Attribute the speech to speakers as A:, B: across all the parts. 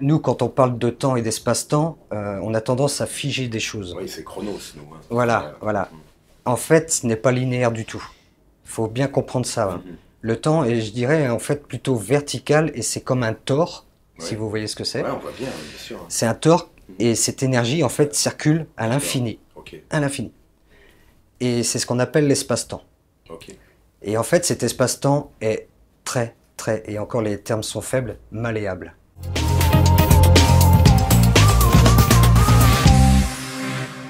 A: nous, quand on parle de temps et d'espace-temps, euh, on a tendance à figer des choses. Oui, c'est chronos, nous. Hein. Voilà, voilà. Mm. En fait, ce n'est pas linéaire du tout. Il faut bien comprendre ça. Hein. Mm-hmm. Le temps est, je dirais, en fait, plutôt vertical et c'est comme un tort, si vous voyez ce que c'est. Oui, on voit
B: bien, bien sûr. C'est
A: un tort mm-hmm. et cette énergie, en fait, circule à l'infini. À l'infini. Et c'est ce qu'on appelle l'espace-temps. Ok. Et en fait, cet espace-temps est très, très, et encore les termes sont faibles, malléable.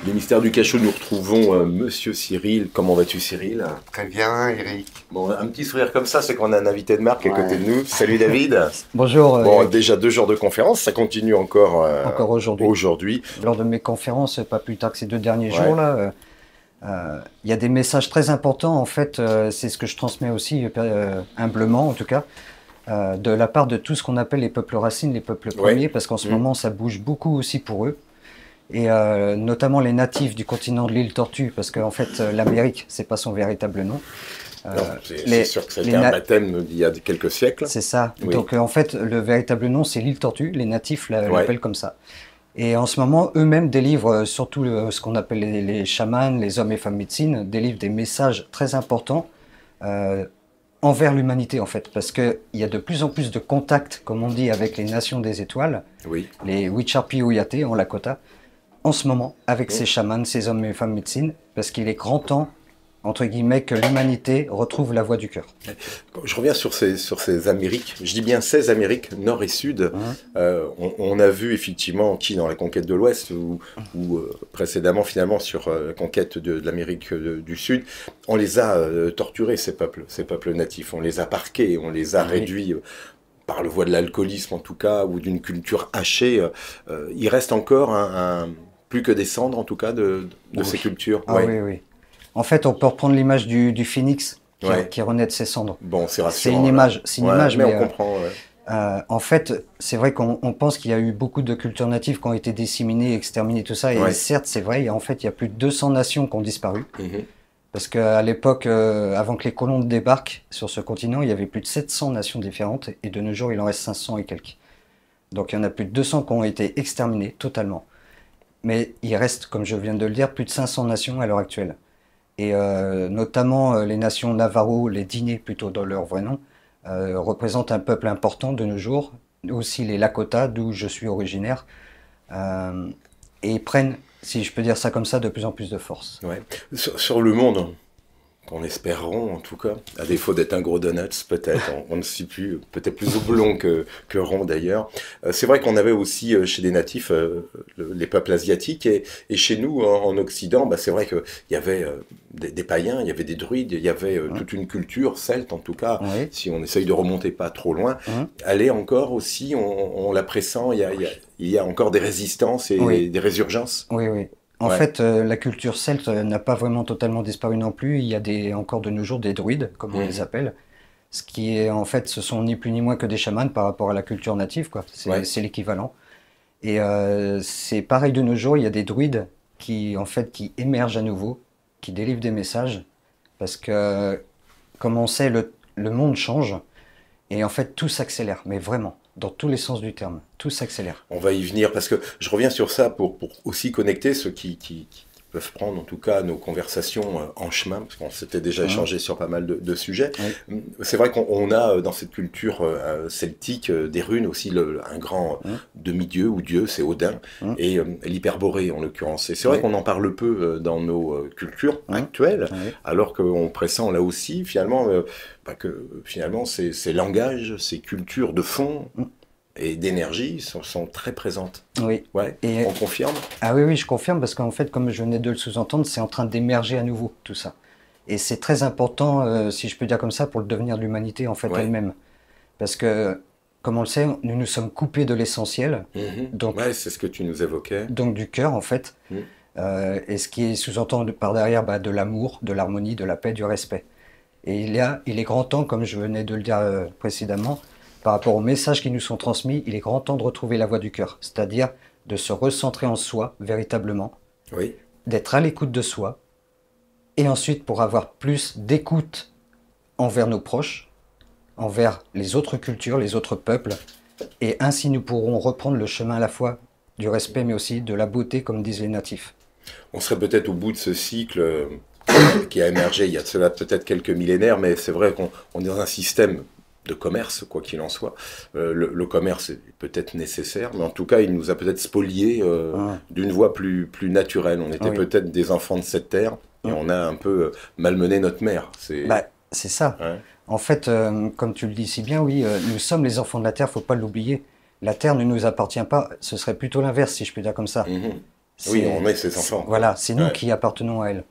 B: Les mystères du cachot, nous retrouvons euh, Monsieur Cyril. Comment vas-tu, Cyril Très bien, Eric. Bon, un petit sourire comme ça, c'est qu'on a un invité de marque à côté de nous. Salut, David. Bonjour. déjà deux jours de conférence,
A: ça continue encore. Euh, encore aujourd'hui. Aujourd'hui. Lors de mes conférences, pas plus tard que ces deux derniers jours là. Euh, il y a des messages très importants, en fait, c'est ce que je transmets aussi humblement, en tout cas, de la part de tout ce qu'on appelle les peuples racines, les peuples premiers, parce qu'en ce mm. moment, ça bouge beaucoup aussi pour eux et euh, notamment les natifs du continent de l'île Tortue, parce qu'en fait, euh, l'Amérique, c'est pas son véritable nom. Euh, c'est sûr
B: que c'était un baptême il y a quelques siècles. C'est ça. Donc
A: euh, en fait, le véritable nom, c'est l'île Tortue. Les natifs l'appellent comme ça. Et en ce moment, eux-mêmes délivrent, surtout ce qu'on appelle les, chamans, les hommes et femmes médecines, délivrent des messages très importants envers l'humanité en fait, parce qu'il y a de plus en plus de contacts, comme on dit, avec les nations des étoiles, oui. les Wicharpi Oyate en Lakota, en ce moment avec ces chamans, ces hommes et femmes médecine, parce qu'il est grand temps entre guillemets, que l'humanité retrouve la voie du cœur.
B: Je reviens sur ces, sur ces Amériques, je dis bien 16 Amériques, Nord et Sud. Hein. Euh, on, a vu effectivement qui dans la conquête de l'Ouest ou, euh, précédemment finalement sur euh, la conquête de, l'Amérique du Sud, on les a torturés, ces peuples, ces peuples natifs, on les a parqués, on les a ah réduits par le voie de l'alcoolisme en tout cas, ou d'une culture hachée. il reste encore un plus que des cendres en tout cas de, ces cultures. Ah, oui,
A: oui. En fait, on peut reprendre l'image du, phénix qui, renaît de ses cendres. Bon, c'est rassurant. C'est une image, c'est une image, mais, on comprend. Euh, euh, en fait, c'est vrai qu'on pense qu'il y a eu beaucoup de cultures natives qui ont été disséminées, exterminées, tout ça. Et certes, c'est vrai. En fait, il y a plus de 200 nations qui ont disparu. Mhm. Parce qu'à l'époque, euh, avant que les colons débarquent sur ce continent, il y avait plus de 700 nations différentes, et de nos jours, il en reste 500 et quelques. Donc il y en a plus de 200 qui ont été exterminées totalement. Mais il reste, comme je viens de le dire, plus de 500 nations à l'heure actuelle. Et euh, notamment euh, les nations Navarro, les Diné plutôt dans leur vrai nom, euh, représentent un peuple important de nos jours, aussi les Lakota, d'où je suis originaire, et prennent, si je peux dire ça comme ça, de plus en plus de force.
B: sur le monde, qu'on rond en tout cas, à défaut d'être un gros donuts peut-être, on, ne sait plus, peut-être plus oblong que, rond d'ailleurs. Euh, c'est vrai qu'on avait aussi euh, chez des natifs euh, les peuples asiatiques et, chez nous en, Occident, bah, c'est vrai qu'il y avait des, païens, il y avait des druides, il y avait toute une culture celte en tout cas, si on essaye de remonter pas trop loin. allez encore aussi, on, la pressent, il y a, encore des résistances et des résurgences.
A: Oui, oui. En fait, euh, la culture celte euh, n'a pas vraiment totalement disparu non plus. Il y a des, encore de nos jours des druides, comme on mm. les appelle. Ce qui est, en fait, ce sont ni plus ni moins que des chamans par rapport à la culture native, quoi. C'est l'équivalent. Et euh, c'est pareil de nos jours, il y a des druides qui, en fait, qui émergent à nouveau, qui délivrent des messages. Parce que, comme on sait, le monde change. Et en fait, tout s'accélère, mais vraiment dans tous les sens du terme. Tout s'accélère.
B: On va y venir parce que je reviens sur ça pour, aussi connecter ceux qui peuvent prendre en tout cas nos conversations euh, en chemin, parce qu'on s'était déjà hein. échangé sur pas mal de, sujets. Hum, c'est vrai qu'on a euh, dans cette culture euh, celtique des runes aussi un grand hein. demi-dieu ou dieu, c'est Odin, hein. et l'hyperborée en l'occurrence. Et c'est vrai qu'on en parle peu dans nos cultures actuelles, alors qu'on pressent là aussi finalement bah, que finalement ces, ces langages, ces cultures de fond et d'énergie sont, sont, très présentes. Oui. Ouais, et on confirme
A: Ah oui, oui, je confirme parce qu'en fait, comme je venais de le sous-entendre, c'est en train d'émerger à nouveau tout ça. Et c'est très important, euh, si je peux dire comme ça, pour le devenir de l'humanité en fait elle-même. Parce que, comme on le sait, nous nous sommes coupés de l'essentiel. Mhm. Donc, c'est ce que tu nous évoquais. Donc du cœur en fait. Mhm. Euh, et ce qui est sous-entendu par derrière bah, de l'amour, de l'harmonie, de la paix, du respect. Et a, il est grand temps, comme je venais de le dire euh, précédemment, par rapport aux messages qui nous sont transmis, il est grand temps de retrouver la voie du cœur, c'est-à-dire de se recentrer en soi véritablement, oui. d'être à l'écoute de soi, et ensuite pour avoir plus d'écoute envers nos proches, envers les autres cultures, les autres peuples, et ainsi nous pourrons reprendre le chemin à la fois du respect mais aussi de la beauté comme disent les natifs. On serait peut-être au bout
B: de ce cycle euh, qui a émergé il y a cela peut-être quelques millénaires, mais c'est vrai qu'on est dans un système de commerce, quoi qu'il en soit. Euh, le, commerce est peut-être nécessaire, mais en tout cas, il nous a peut-être spolié euh, ah. d'une voie plus, plus naturelle. On était ah peut-être des enfants
A: de cette terre et ah. on a un peu euh, malmené notre mère. C'est bah, ça. En fait, comme tu le dis si bien, oui, nous sommes les enfants de la terre, faut pas l'oublier. La terre ne nous appartient pas. Ce serait plutôt l'inverse, si je puis dire comme ça. Mhm. Oui, on est ses enfants. voilà, c'est nous qui appartenons à elle.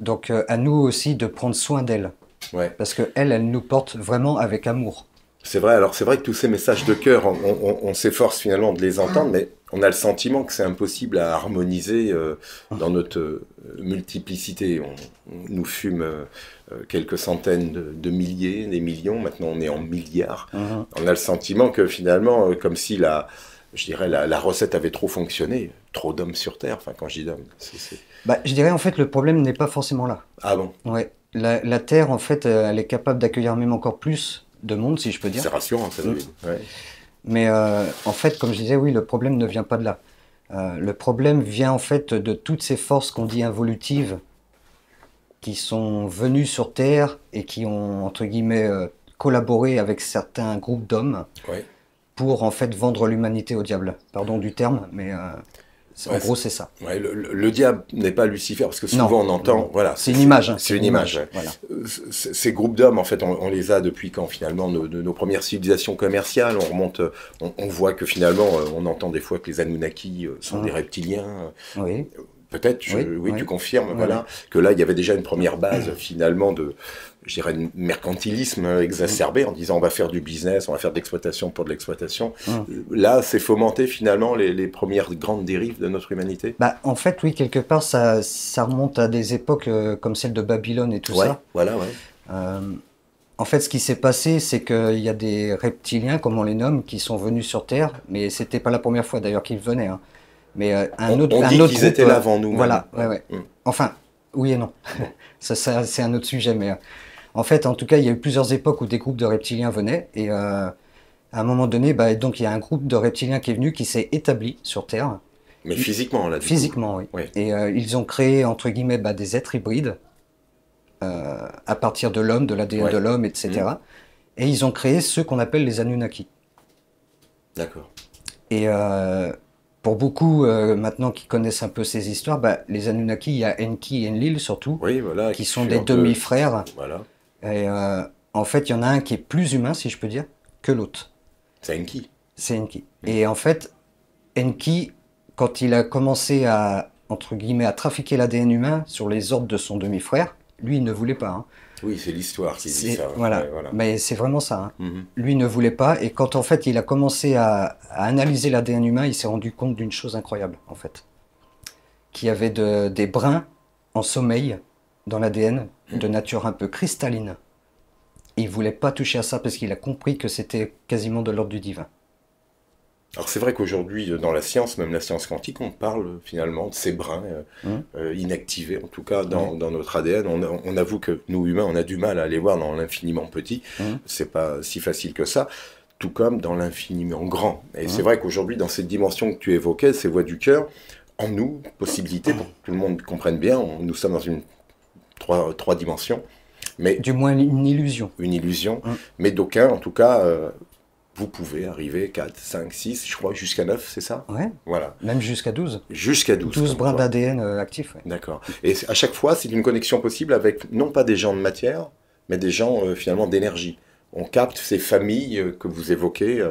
A: Donc, à nous aussi de prendre soin d'elle. Parce que elle, elle nous porte vraiment avec amour.
B: C'est vrai. Alors c'est vrai que tous ces messages de cœur, on, s'efforce finalement de les entendre, mais on a le sentiment que c'est impossible à harmoniser euh, dans notre euh, multiplicité. On, nous fume euh, quelques centaines de, milliers, des millions. Maintenant, on est en milliards. Mhm. On a le sentiment que finalement, comme si la, je dirais, la, recette avait trop fonctionné. Trop d'hommes sur Terre. Enfin, quand je dis d'hommes,
A: Bah, je dirais en fait, le problème n'est pas forcément là. Ah bon. Ouais la, Terre, en fait, euh, elle est capable d'accueillir même encore plus de monde, si je peux dire. C'est rassurant, ça, mm. oui. Mais euh, en fait, comme je disais, oui, le problème ne vient pas de là. Euh, le problème vient en fait de toutes ces forces qu'on dit involutives qui sont venues sur Terre et qui ont, entre guillemets, collaboré avec certains groupes d'hommes pour en fait vendre l'humanité au diable. Pardon du terme, mais... En gros, c'est ça.
B: le, diable n'est pas Lucifer, parce que souvent on entend. Voilà, c'est une image. c'est une, image. Euh, ces groupes d'hommes, en fait, on, les a depuis quand finalement nos, nos premières civilisations commerciales. On remonte, euh, on, voit que finalement, euh, on entend des fois que les Anunnaki sont ah. des reptiliens. Oui peut-être, oui, tu confirmes, voilà, que là, il y avait déjà une première base finalement de, je mercantilisme exacerbé en disant on va faire du business, on va faire de l'exploitation pour de l'exploitation. Hum. Là, c'est fomenté, finalement les, premières grandes dérives de notre humanité.
A: Bah, en fait, oui, quelque part, ça, ça remonte à des époques euh, comme celle de Babylone et tout ça. Voilà, ouais. Euh, en fait, ce qui s'est passé, c'est qu'il y a des reptiliens, comme on les nomme, qui sont venus sur Terre, mais c'était pas la première fois d'ailleurs qu'ils venaient. Hein. Mais euh, un autre, on dit étaient là avant nous. Euh, voilà, hein. ouais, ouais. Mm. Enfin, oui et non. ça, c'est un autre sujet, mais euh, en fait, en tout cas, il y a eu plusieurs époques où des groupes de reptiliens venaient et à un moment donné, bah, donc il y a un groupe de reptiliens qui est venu, qui s'est établi sur Terre. Mais physiquement, là. dessus physiquement, Oui. Et ils ont créé entre guillemets bah, des êtres hybrides à partir de l'homme, de l'ADN de l'homme, etc. Mm. Et ils ont créé ceux qu'on appelle les Anunnaki. D'accord. Et pour beaucoup, euh, maintenant qui connaissent un peu ces histoires, bah, les Anunnaki, il y a Enki et Enlil surtout, voilà, qui, sont des demi-frères. Voilà. Et euh, en fait, il y en a un qui est plus humain, si je peux dire, que l'autre. C'est Enki. C'est Enki. Mm. Et en fait, Enki, quand il a commencé à, entre guillemets, à trafiquer l'ADN humain sur les ordres de son demi-frère, lui, il ne voulait pas. Hein. Oui, c'est l'histoire dit ça. Voilà. Mais c'est vraiment ça. Hein. Mhm. Lui ne voulait pas, et quand en fait il a commencé à, analyser l'ADN humain, il s'est rendu compte d'une chose incroyable, en fait. Qu'il y avait de, des brins en sommeil dans l'ADN, de mhm. nature un peu cristalline. Il ne voulait pas toucher à ça parce qu'il a compris que c'était quasiment de l'ordre du divin.
B: Alors c'est vrai qu'aujourd'hui, euh, dans la science, même la science quantique, on parle euh, finalement de ces brins euh, mmh. inactivés, en tout cas dans, mmh. notre ADN. On, avoue que nous humains, on a du mal à aller voir dans l'infiniment petit. Mmh. C'est pas si facile que ça. Tout comme dans l'infiniment grand. Et c'est vrai qu'aujourd'hui, dans cette dimension que tu évoquais, ces voies du cœur, en nous, possibilité pour que tout le monde comprenne bien, nous sommes dans une trois, trois dimensions. Mais du moins une illusion. Une illusion, mais d'aucuns, en tout cas, vous pouvez arriver 4, 5, 6, je crois jusqu'à 9,
A: c'est ça Ouais. Voilà. Même jusqu'à 12. Jusqu'à 12. 12 brins d'ADN euh, actifs.
B: D'accord. Et à chaque fois, c'est une connexion possible avec non pas des gens de matière, mais des gens euh, finalement d'énergie. On capte ces familles euh, que vous évoquez.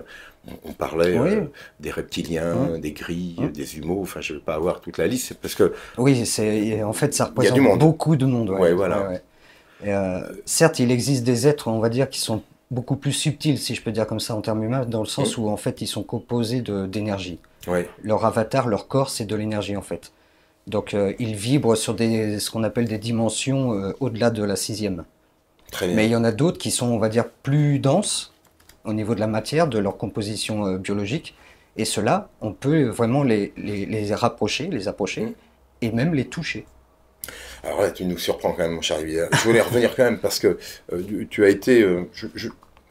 B: on, parlait des reptiliens, hein. des grilles, hein. des humains. Enfin, je ne vais pas avoir toute la liste parce que. Oui, c'est en fait, ça représente beaucoup
A: de monde. Oui, voilà. certes, il existe des êtres, on va dire, qui sont beaucoup plus subtil, si je peux dire comme ça en termes humains, dans le sens où en fait ils sont composés d'énergie. Leur avatar, leur corps, c'est de l'énergie en fait. Donc euh, ils vibrent sur des, ce qu'on appelle des dimensions euh, au-delà de la sixième. Mais il y en a d'autres qui sont, on va dire, plus denses au niveau de la matière, de leur composition euh, biologique. Et cela, on peut vraiment les, rapprocher, les approcher mmh. et même les toucher.
B: Alors là, tu nous surprends quand même, mon cher Olivier. Je voulais revenir quand même parce que euh, tu as été euh,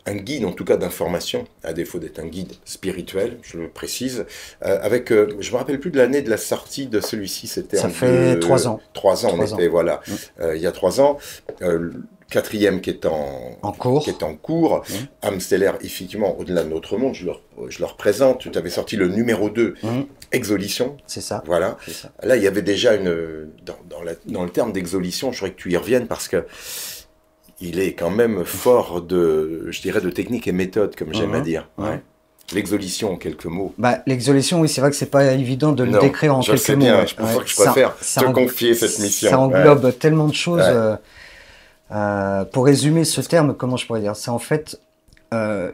B: un guide, en tout cas d'information, à défaut d'être un guide spirituel, je le précise. Euh, avec, je me rappelle plus de l'année de la sortie de celui-ci. C'était ça fait trois ans. Trois ans, trois on était voilà. Mm. il y a trois ans. Quatrième qui est en, cours, qui est en cours. Mm. Amsteller, effectivement, au-delà de notre monde, je le, représente. Tu avais sorti le numéro 2 Exolition. C'est ça. Voilà. Là, il y avait déjà une. Dans, le terme d'exolition, je voudrais que tu y reviennes parce que il est quand même fort de, je dirais, de technique et méthode, comme j'aime à mhm. dire. L'exolition, en quelques mots.
A: Bah, l'exolition, oui, c'est vrai que c'est pas évident de le décrire en quelques sais mots. Bien, Je pense que je préfère te confier
B: cette mission. Ça englobe
A: tellement de choses. Euh, euh, pour résumer ce terme, comment je pourrais dire C'est en fait euh,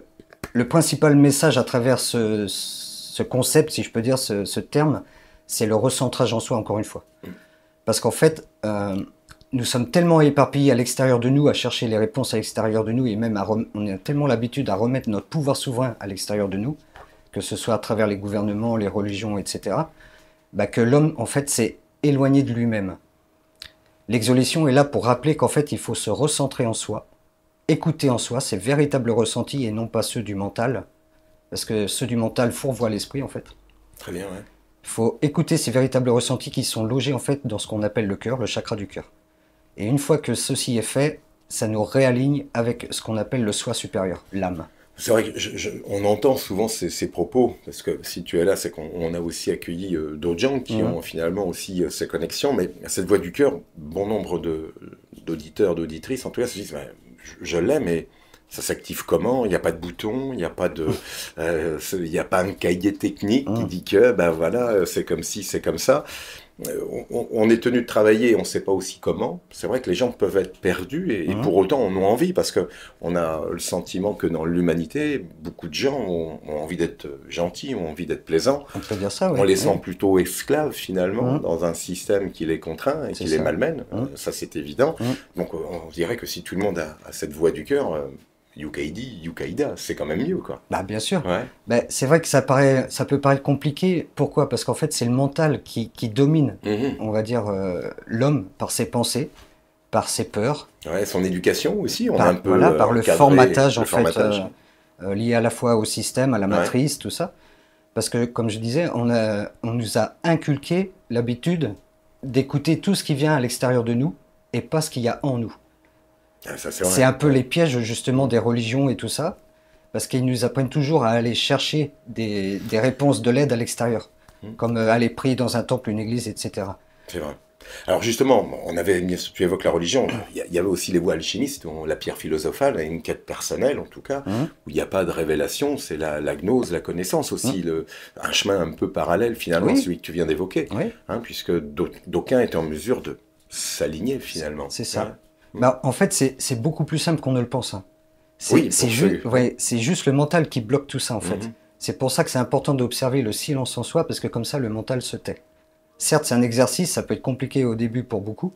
A: le principal message à travers ce ce concept, si je peux dire ce, terme, c'est le recentrage en soi, encore une fois. Parce qu'en fait, euh, nous sommes tellement éparpillés à l'extérieur de nous, à chercher les réponses à l'extérieur de nous, et même à on a tellement l'habitude à remettre notre pouvoir souverain à l'extérieur de nous, que ce soit à travers les gouvernements, les religions, etc., bah, que l'homme, en fait, s'est éloigné de lui-même. L'exolition est là pour rappeler qu'en fait, il faut se recentrer en soi, écouter en soi ses véritables ressentis et non pas ceux du mental, parce que ceux du mental fourvoient l'esprit, en fait. Très bien, ouais. Il faut écouter ces véritables ressentis qui sont logés, en fait, dans ce qu'on appelle le cœur, le chakra du cœur. Et une fois que ceci est fait, ça nous réaligne avec ce qu'on appelle le soi supérieur, l'âme. C'est vrai qu'on
B: entend souvent ces, propos, parce que si tu es là, c'est qu'on a aussi accueilli euh, d'autres gens qui ont finalement aussi euh, ces connexions, mais cette voix du cœur, bon nombre d'auditeurs, d'auditrices, en tout cas, se disent, je, je l'aime, mais ça s'active comment Il n'y a pas de bouton, il n'y a pas de, euh, il n'y a pas un cahier technique qui ah. dit que, ben voilà, euh, c'est comme si, c'est comme ça. Euh, on, est tenu de travailler, on ne sait pas aussi comment. C'est vrai que les gens peuvent être perdus et, ah. pour autant on en a envie parce que on a le sentiment que dans l'humanité, beaucoup de gens ont, envie d'être gentils, ont envie d'être plaisants. On peut ça. les ah sent plutôt esclaves finalement dans un système qui les contraint et qui les malmène. Ça c'est évident. Donc on dirait que si tout le monde a cette voix du cœur UKID, Yukaïda, c'est quand même mieux, quoi.
A: Bah, bien sûr. Ouais. c'est vrai que ça, paraît, ça peut paraître compliqué. Pourquoi Parce qu'en fait, c'est le mental qui, domine, mhm. on va dire, euh, l'homme par ses pensées, par ses peurs.
B: Ouais, son éducation aussi, on par, a un peu. par le formatage, en fait, euh,
A: euh, lié à la fois au système, à la matrice, tout ça. Parce que, comme je disais, on nous a inculqué l'habitude d'écouter tout ce qui vient à l'extérieur de nous et pas ce qu'il y a en nous. Ah, c'est un peu les pièges justement des religions et tout ça, parce qu'ils nous apprennent toujours à aller chercher des, réponses de l'aide à l'extérieur, hmm. comme euh, aller prier dans un temple, une église, etc.
B: C'est vrai. Alors justement, on avait, tu évoques la religion, il y avait aussi les voies alchimistes, la pierre philosophale une quête personnelle en tout cas, hmm. où il n'y a pas de révélation, c'est la, gnose, la connaissance aussi, hmm. le, un chemin un peu parallèle finalement, celui que tu viens d'évoquer, hein, puisque d'aucuns étaient en mesure de
A: s'aligner finalement. C'est ça. Bah, en fait, c'est beaucoup plus simple qu'on ne le pense. Hein. C'est oui, juste le mental qui bloque tout ça, en fait. Mhm. C'est pour ça que c'est important d'observer le silence en soi, parce que comme ça, le mental se tait. Certes, c'est un exercice, ça peut être compliqué au début pour beaucoup,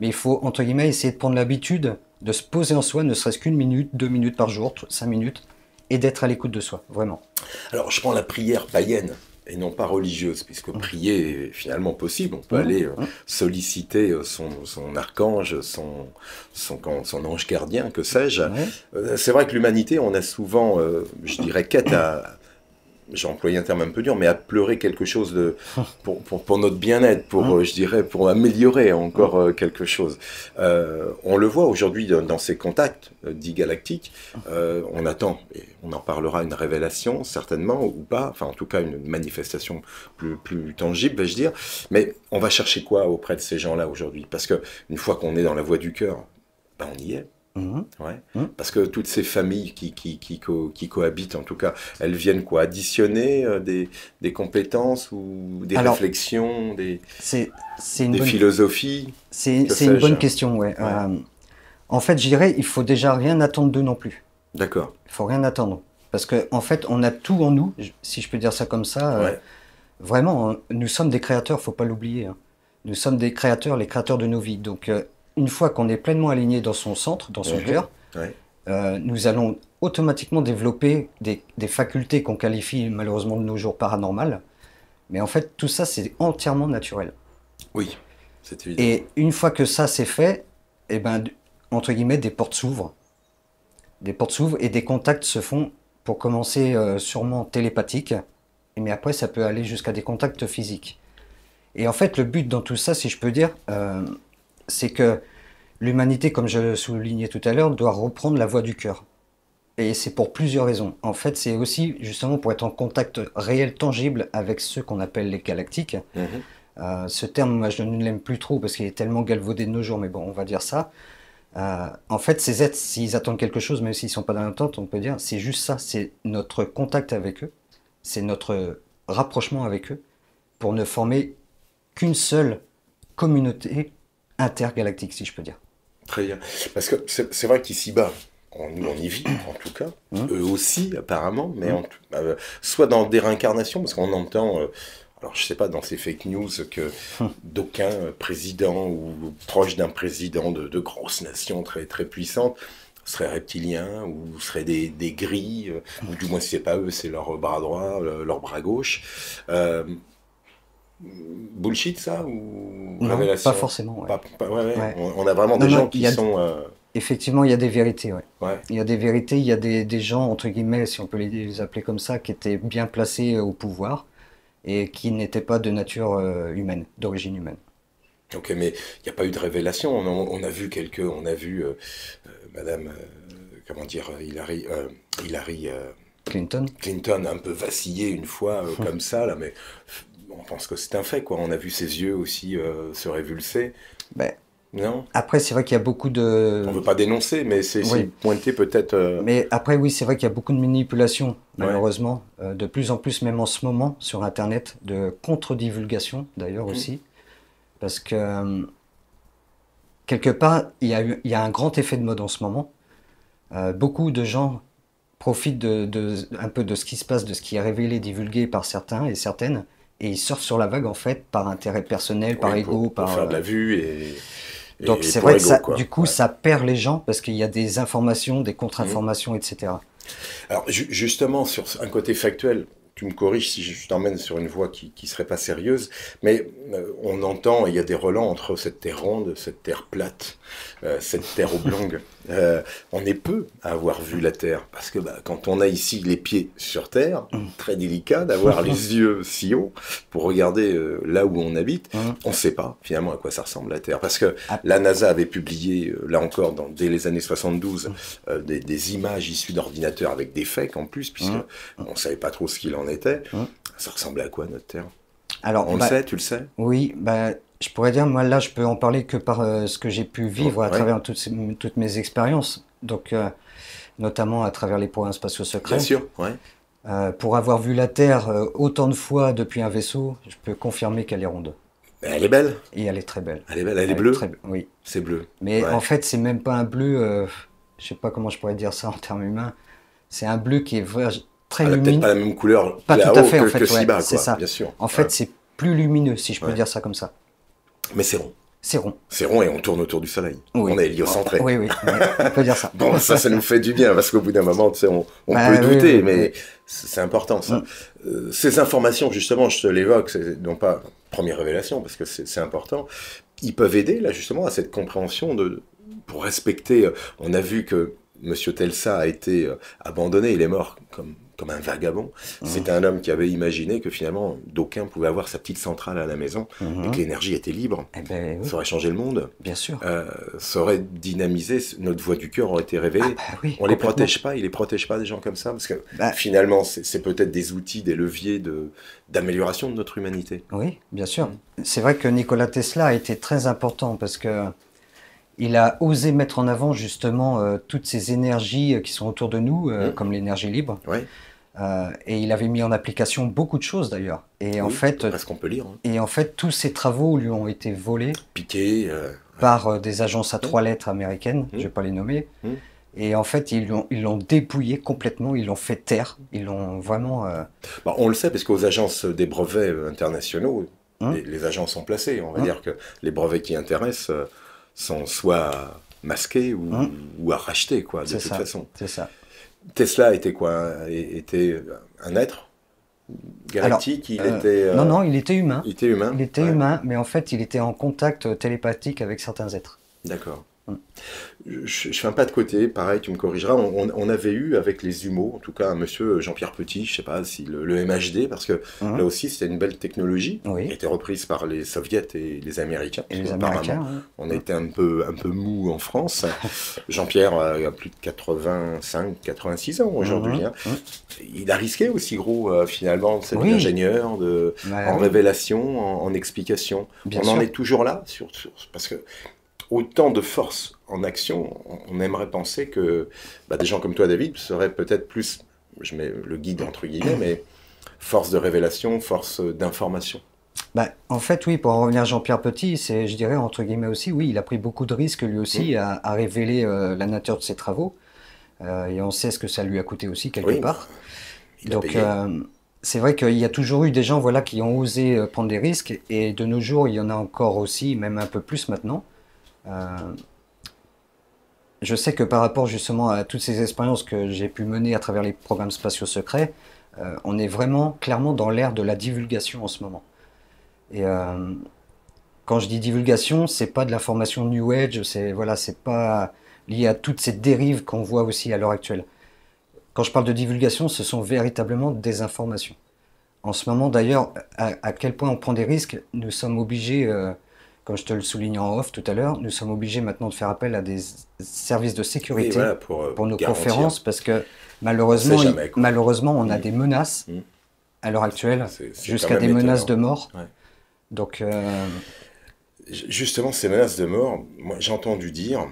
A: mais il faut, entre guillemets, essayer de prendre l'habitude de se poser en soi, ne serait-ce qu'une minute, deux minutes par jour, cinq minutes, et d'être à l'écoute de soi, vraiment.
B: Alors, je prends la prière païenne et non pas religieuse, puisque prier est finalement possible. On peut aller euh, solliciter euh, son, archange, son, son, ange gardien, que sais-je. Euh, c'est vrai que l'humanité, on a souvent, je dirais, quête à, j'ai employé un terme un peu dur, mais à pleurer quelque chose de, pour, pour, pour notre bien-être, pour, hein euh, je dirais, pour améliorer encore hein euh, quelque chose. Euh, on le voit aujourd'hui dans, ces contacts dits galactiques. Hein on attend, et on en parlera, une révélation, certainement, ou pas, enfin, en tout cas, une manifestation plus, plus tangible, vais-je dire. Mais on va chercher quoi auprès de ces gens-là aujourd'hui Parce que une fois qu'on est dans la voie du cœur, ben, on y est. Mhm. Ouais. Mhm. Parce que toutes ces familles qui, qui, cohabitent, en tout cas, elles viennent quoi Additionner euh, des, des, compétences ou des réflexions, des,
A: une philosophies C'est, une bonne question, ouais. Euh, en fait, je dirais, il faut déjà rien attendre d'eux non plus. D'accord. Il faut rien attendre. Parce qu'en en fait, on a tout en nous, si je peux dire ça comme ça. Euh, vraiment, hein, nous sommes des créateurs, faut pas l'oublier. Hein. Nous sommes des créateurs, les créateurs de nos vies. Donc, une fois qu'on est pleinement aligné dans son centre, dans son mhm. cœur, euh, nous allons automatiquement développer des, facultés qu'on qualifie malheureusement de nos jours paranormales. Mais en fait, tout ça, c'est entièrement naturel. Oui, c'est évident. Et une fois que ça, c'est fait, eh ben, entre guillemets, des portes s'ouvrent. Des portes s'ouvrent et des contacts se font pour commencer euh, sûrement télépathiques, Mais après, ça peut aller jusqu'à des contacts physiques. Et en fait, le but dans tout ça, si je peux dire, euh, c'est que l'humanité, comme je le soulignais tout à l'heure, doit reprendre la voie du cœur. Et c'est pour plusieurs raisons. En fait, c'est aussi justement pour être en contact réel, tangible avec ceux qu'on appelle les galactiques. Mhm. Euh, ce terme, moi, je ne l'aime plus trop parce qu'il est tellement galvaudé de nos jours, mais bon, on va dire ça. Euh, en fait, ces êtres, s'ils attendent quelque chose, même s'ils ne sont pas dans l'attente, on peut dire, c'est juste ça, c'est notre contact avec eux, c'est notre rapprochement avec eux, pour ne former qu'une seule communauté intergalactique, si je peux dire.
B: Très bien. Parce que c'est vrai qu'ici-bas, on, on, y vit, en tout cas. Mmh. Eux aussi, apparemment, mais mmh. euh, soit dans des réincarnations, parce qu'on entend. Euh, alors je ne sais pas dans ces fake news que mmh. d'aucun président ou proche d'un président de, grosses nations très très puissantes serait reptilien ou seraient des, des gris euh, ou du moins si c'est pas eux c'est leur bras droit leur bras gauche bullshit ça ou
A: révélation Pas forcément.
B: On, a vraiment des gens qui sont.
A: Effectivement, il y a des vérités. Il y a des vérités, il y a des, gens, entre guillemets, si on peut les, appeler comme ça, qui étaient bien placés euh, au pouvoir et qui n'étaient pas de nature euh, humaine, d'origine humaine. Ok, mais il n'y a pas eu de
B: révélation. On, a vu quelques. On a vu euh, Madame. comment dire Hillary. Hillary Clinton. Clinton un peu vacillé une fois comme ça, là, mais on pense que c'est un fait, quoi. On a vu ses yeux aussi euh, se révulser. Ben, non.
A: Après, c'est vrai qu'il y a beaucoup de. On veut pas dénoncer,
B: mais c'est pointé peut-être. Euh,
A: mais après, oui, c'est vrai qu'il y a beaucoup de manipulation, malheureusement, euh, de plus en plus, même en ce moment, sur Internet, de contre-divulgation, d'ailleurs mmh. aussi, parce que quelque part, il y, a un grand effet de mode en ce moment. beaucoup de gens profitent de, un peu de ce qui se passe, de ce qui est révélé, divulgué par certains et certaines, et ils surfent sur la vague en fait par intérêt personnel, par ego, pour par faire de la euh, vue
B: et donc c'est vrai que ça,
A: du coup ça perd les gens parce qu'il y a des informations, des contre-informations, mmh. etc.
B: Alors justement sur un côté factuel, tu me corriges si je t'emmène sur une voie qui ne serait pas sérieuse, mais euh, on entend, il y a des relents entre cette terre ronde, cette terre plate, euh, cette terre oblongue. Euh, on est peu à avoir vu la Terre, parce que bah, quand on a ici les pieds sur Terre, mm. très délicat d'avoir les yeux si haut pour regarder euh, là où on habite, mm. on ne sait pas finalement à quoi ça ressemble la Terre. Parce que ah. la NASA avait publié, euh, là encore, dès les années 72, mm. des, images issues d'ordinateurs avec des fakes en plus, puisque on ne savait pas trop ce qu'il en était. Ça ressemblait à quoi notre
A: Terre alors, on le bah sait, tu le sais Oui, bah, je pourrais dire, moi là, je peux en parler que par euh, ce que j'ai pu vivre à travers toutes, toutes, mes expériences, donc euh, notamment à travers les points spatiaux secrets. Bien sûr, ouais. Euh, pour avoir vu la Terre autant de fois depuis un vaisseau, je peux confirmer qu'elle est ronde. elle est belle. Et elle est très belle. Elle est belle, elle, est bleue. Très, oui. C'est bleu. Mais en fait, c'est même pas un bleu. je sais pas comment je pourrais dire ça en termes humains. C'est un bleu qui est très lumineux. Peut-être pas la même couleur. Pas tout à fait que, en fait. c'est ça. Bien sûr. En fait, c'est plus lumineux, si je peux dire ça comme ça. Mais c'est rond. C'est rond. C'est rond et on
B: tourne autour du soleil. On est héliocentré. Oui, oui, on peut dire ça. bon, ça, ça nous fait du bien parce qu'au bout d'un moment, on, on peut douter, mais c'est important ça. Mm. Euh, ces informations, justement, je te l'évoque, c'est non pas première révélation parce que c'est important. Ils peuvent aider là justement à cette compréhension de pour respecter. Euh, on a vu que M. Telsa a été euh, abandonné, il est mort comme comme un vagabond. C'était mmh. C'est un homme qui avait imaginé que finalement, d'aucuns pouvaient avoir sa petite centrale à la maison mmh. et que l'énergie était libre. Eh ben ça aurait changé le monde. Bien sûr. Euh, ça aurait dynamisé, notre voix du cœur aurait été révélée. Ah bah on ne les protège pas, il ne les protège pas des gens comme ça, parce que bah. finalement, c'est peut-être des outils, des leviers d'amélioration de,
A: de, notre humanité. Oui, bien sûr. C'est vrai que Nikola Tesla a été très important parce que il a osé mettre en avant justement euh, toutes ces énergies euh, qui sont autour de nous, euh, mm. comme l'énergie libre. et il avait mis en application beaucoup de choses d'ailleurs. Et en fait, qu'on peut lire. Hein. Et en fait, tous ces travaux lui ont été volés, piqués par des agences à mm. trois lettres américaines. Mm. je ne vais pas les nommer. Et en fait, ils l'ont, ils l'ont dépouillé complètement, ils l'ont fait taire, ils l'ont vraiment.
B: Bah, on le sait parce qu'aux agences des brevets internationaux, les, les, agences sont placées. On va dire que les brevets qui intéressent sont soit masqués ou, hein à ou quoi, de toute façon. C'est ça. Tesla était quoi euh, Était euh, un être galactique euh, était, Non, non, il était humain. Il était humain
A: Il était humain, mais en fait, il était en contact télépathique avec certains êtres.
B: D'accord. Mm je, fais un pas de côté, pareil, tu me corrigeras. On, avait eu avec les humains, en tout cas, monsieur euh, Jean-Pierre Petit, je sais pas si le, MHD, parce que hein. là aussi, c'était une belle technologie qui a été reprise par les Soviets et les Américains. On a été un peu, un peu mou en France. Jean-Pierre a plus de 85, 86 ans aujourd'hui. Hein, hein, il a risqué aussi gros, euh, finalement, c'est ingénieur de, en révélation, en, explication. on en est toujours là, sur, parce que autant de force en action, on aimerait penser que bah, des gens comme toi, David, seraient peut-être plus, je mets le guide entre guillemets, mais force de révélation, force
A: d'information. Bah, en fait, oui, pour en revenir à Jean-Pierre Petit, c'est, je dirais, entre guillemets aussi, oui, il a pris beaucoup de risques lui aussi mm. à, révéler euh, la nature de ses travaux. Euh, et on sait ce que ça lui a coûté aussi, quelque part. Donc, euh, c'est vrai qu'il y a toujours eu des gens voilà, qui ont osé prendre des risques. Et de nos jours, il y en a encore aussi, même un peu plus maintenant. Euh, je sais que par rapport justement à toutes ces expériences que j'ai pu mener à travers les programmes spatiaux secrets, euh, on est vraiment clairement dans l'ère de la divulgation en ce moment. Et euh, quand je dis divulgation, c'est pas de l'information New Age, c'est voilà, c'est pas lié à toutes ces dérives qu'on voit aussi à l'heure actuelle. Quand je parle de divulgation, ce sont véritablement des informations. En ce moment d'ailleurs, à, quel point on prend des risques, nous sommes obligés comme je te le souligne en off tout à l'heure, nous sommes obligés maintenant de faire appel à des services de sécurité euh, pour, nos conférences parce que malheureusement, on malheureusement, on a mm. des menaces mm. à l'heure actuelle, jusqu'à des menaces de mort.
B: Donc, euh, justement, ces menaces de mort, moi j'ai entendu dire.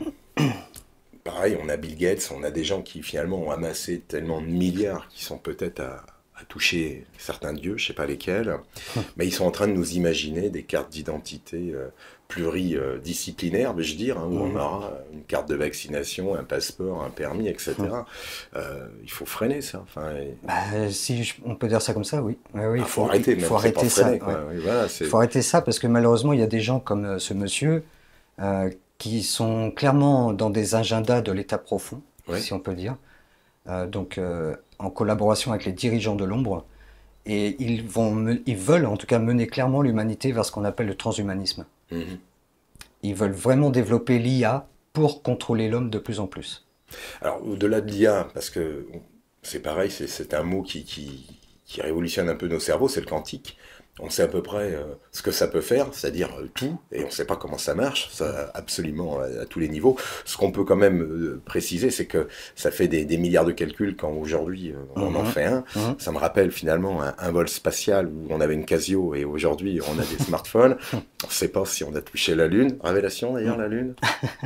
B: pareil, on a Bill Gates, on a des gens qui finalement ont amassé tellement de milliards qui sont peut-être à, à toucher certains dieux, je ne sais pas lesquels, mais ils sont en train de nous imaginer des cartes d'identité euh, pluridisciplinaires, vais-je dire, hein, où on aura euh, une carte de vaccination, un passeport, un permis, etc. Euh, il faut freiner ça. Enfin,
A: bah, si on peut dire ça comme ça, oui. Ah ah, il faut, arrêter, il faut arrêter ça. Il faut arrêter ça parce que malheureusement, il y a des gens comme ce monsieur qui sont clairement dans des agendas de l'état profond, si on peut dire. donc en collaboration avec les dirigeants de l'ombre. Et ils, vont, ils veulent en tout cas mener clairement l'humanité vers ce qu'on appelle le transhumanisme. Mhm. Ils veulent vraiment développer l'IA pour contrôler l'homme de plus en plus.
B: Alors au-delà de l'IA, parce que c'est pareil, c'est un mot qui, qui, qui, révolutionne un peu nos cerveaux, c'est le quantique on sait à peu près euh, ce que ça peut faire, c'est-à-dire euh, tout, et on ne sait pas comment ça marche, ça, absolument à, tous les niveaux. Ce qu'on peut quand même euh, préciser, c'est que ça fait des, milliards de calculs quand aujourd'hui on en mhm. fait un. Mhm. Ça me rappelle finalement un, vol spatial où on avait une Casio et aujourd'hui on a des smartphones. on ne sait pas si on a touché la Lune. Révélation d'ailleurs, la Lune.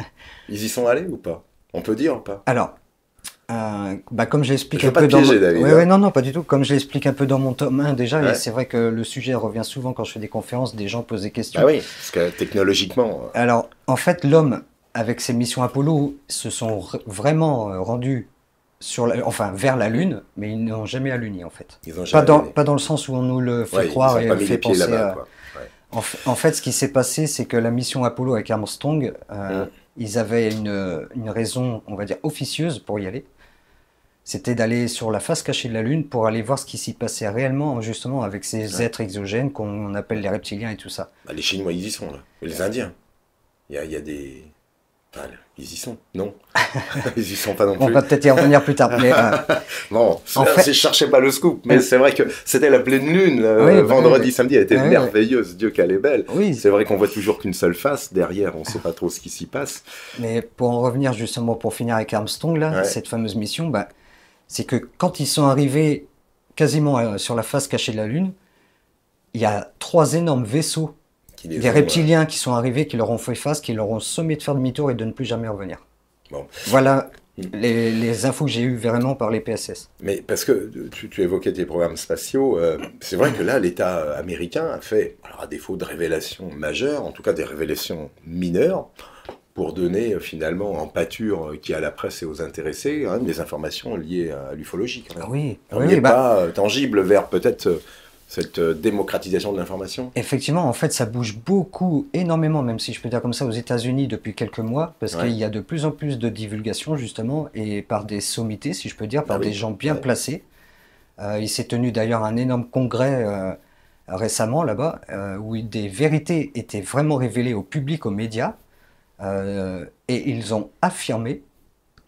B: Ils y sont allés ou pas On peut dire ou pas
A: Alors, euh, bah comme je l'explique un peu dans hein. non non pas du tout comme un peu dans mon tome 1 déjà c'est vrai que le sujet revient souvent quand je fais des conférences des gens posent des questions ah oui
B: parce que technologiquement euh.
A: alors en fait l'homme avec ses missions Apollo se sont vraiment euh, rendus sur enfin vers la Lune mais ils n'ont jamais alluni en fait pas dans le sens où on nous le fait croire et fait penser à... en, en, fait ce qui s'est passé c'est que la mission Apollo avec Armstrong mm. ils avaient une, une raison on va dire officieuse pour y aller c'était d'aller sur la face cachée de la Lune pour aller voir ce qui s'y passait réellement, justement, avec ces êtres exogènes qu'on appelle les reptiliens et tout ça. Bah, les Chinois, ils y sont, là.
B: les Indiens. Il y a, y a des. ils y sont, non Ils y sont pas non plus. On va peut-être y revenir plus tard. Mais euh, non, en fait... je cherchais pas le scoop, mais c'est vrai que c'était la pleine lune. Euh, vendredi, samedi, elle était merveilleuse. Dieu qu'elle est belle. C'est vrai qu'on voit toujours qu'une seule face. Derrière, on sait pas trop ce qui s'y
A: passe. Mais pour en revenir justement, pour finir avec Armstrong, là, cette fameuse mission, bah, c'est que quand ils sont arrivés quasiment euh, sur la face cachée de la Lune, il y a trois énormes vaisseaux
B: des reptiliens
A: qui sont arrivés, qui leur ont fait face, qui leur ont sommé de faire demi-tour et de ne plus jamais revenir. Voilà les, infos que j'ai eues vraiment par les PSS.
B: Mais parce que tu, évoquais tes programmes spatiaux, euh, c'est vrai que là, l'État euh, américain a fait, à défaut de révélations majeures, en tout cas des révélations mineures, pour donner euh, finalement en pâture euh, qui à la presse et aux intéressés hein, des informations liées à l'ufologie. Hein. Ah oui, on oui, n'est bah pas euh, tangible vers peut-être cette démocratisation
A: de l'information Effectivement, en fait, ça bouge beaucoup, énormément, même si je peux dire comme ça, aux États-Unis depuis quelques mois, parce qu'il y a de plus en plus de divulgation, justement, et par des sommités, si je peux dire, par ah des gens bien placés. il s'est tenu d'ailleurs un énorme congrès récemment là-bas, où des vérités étaient vraiment révélées au public, aux médias. Euh, et ils ont affirmé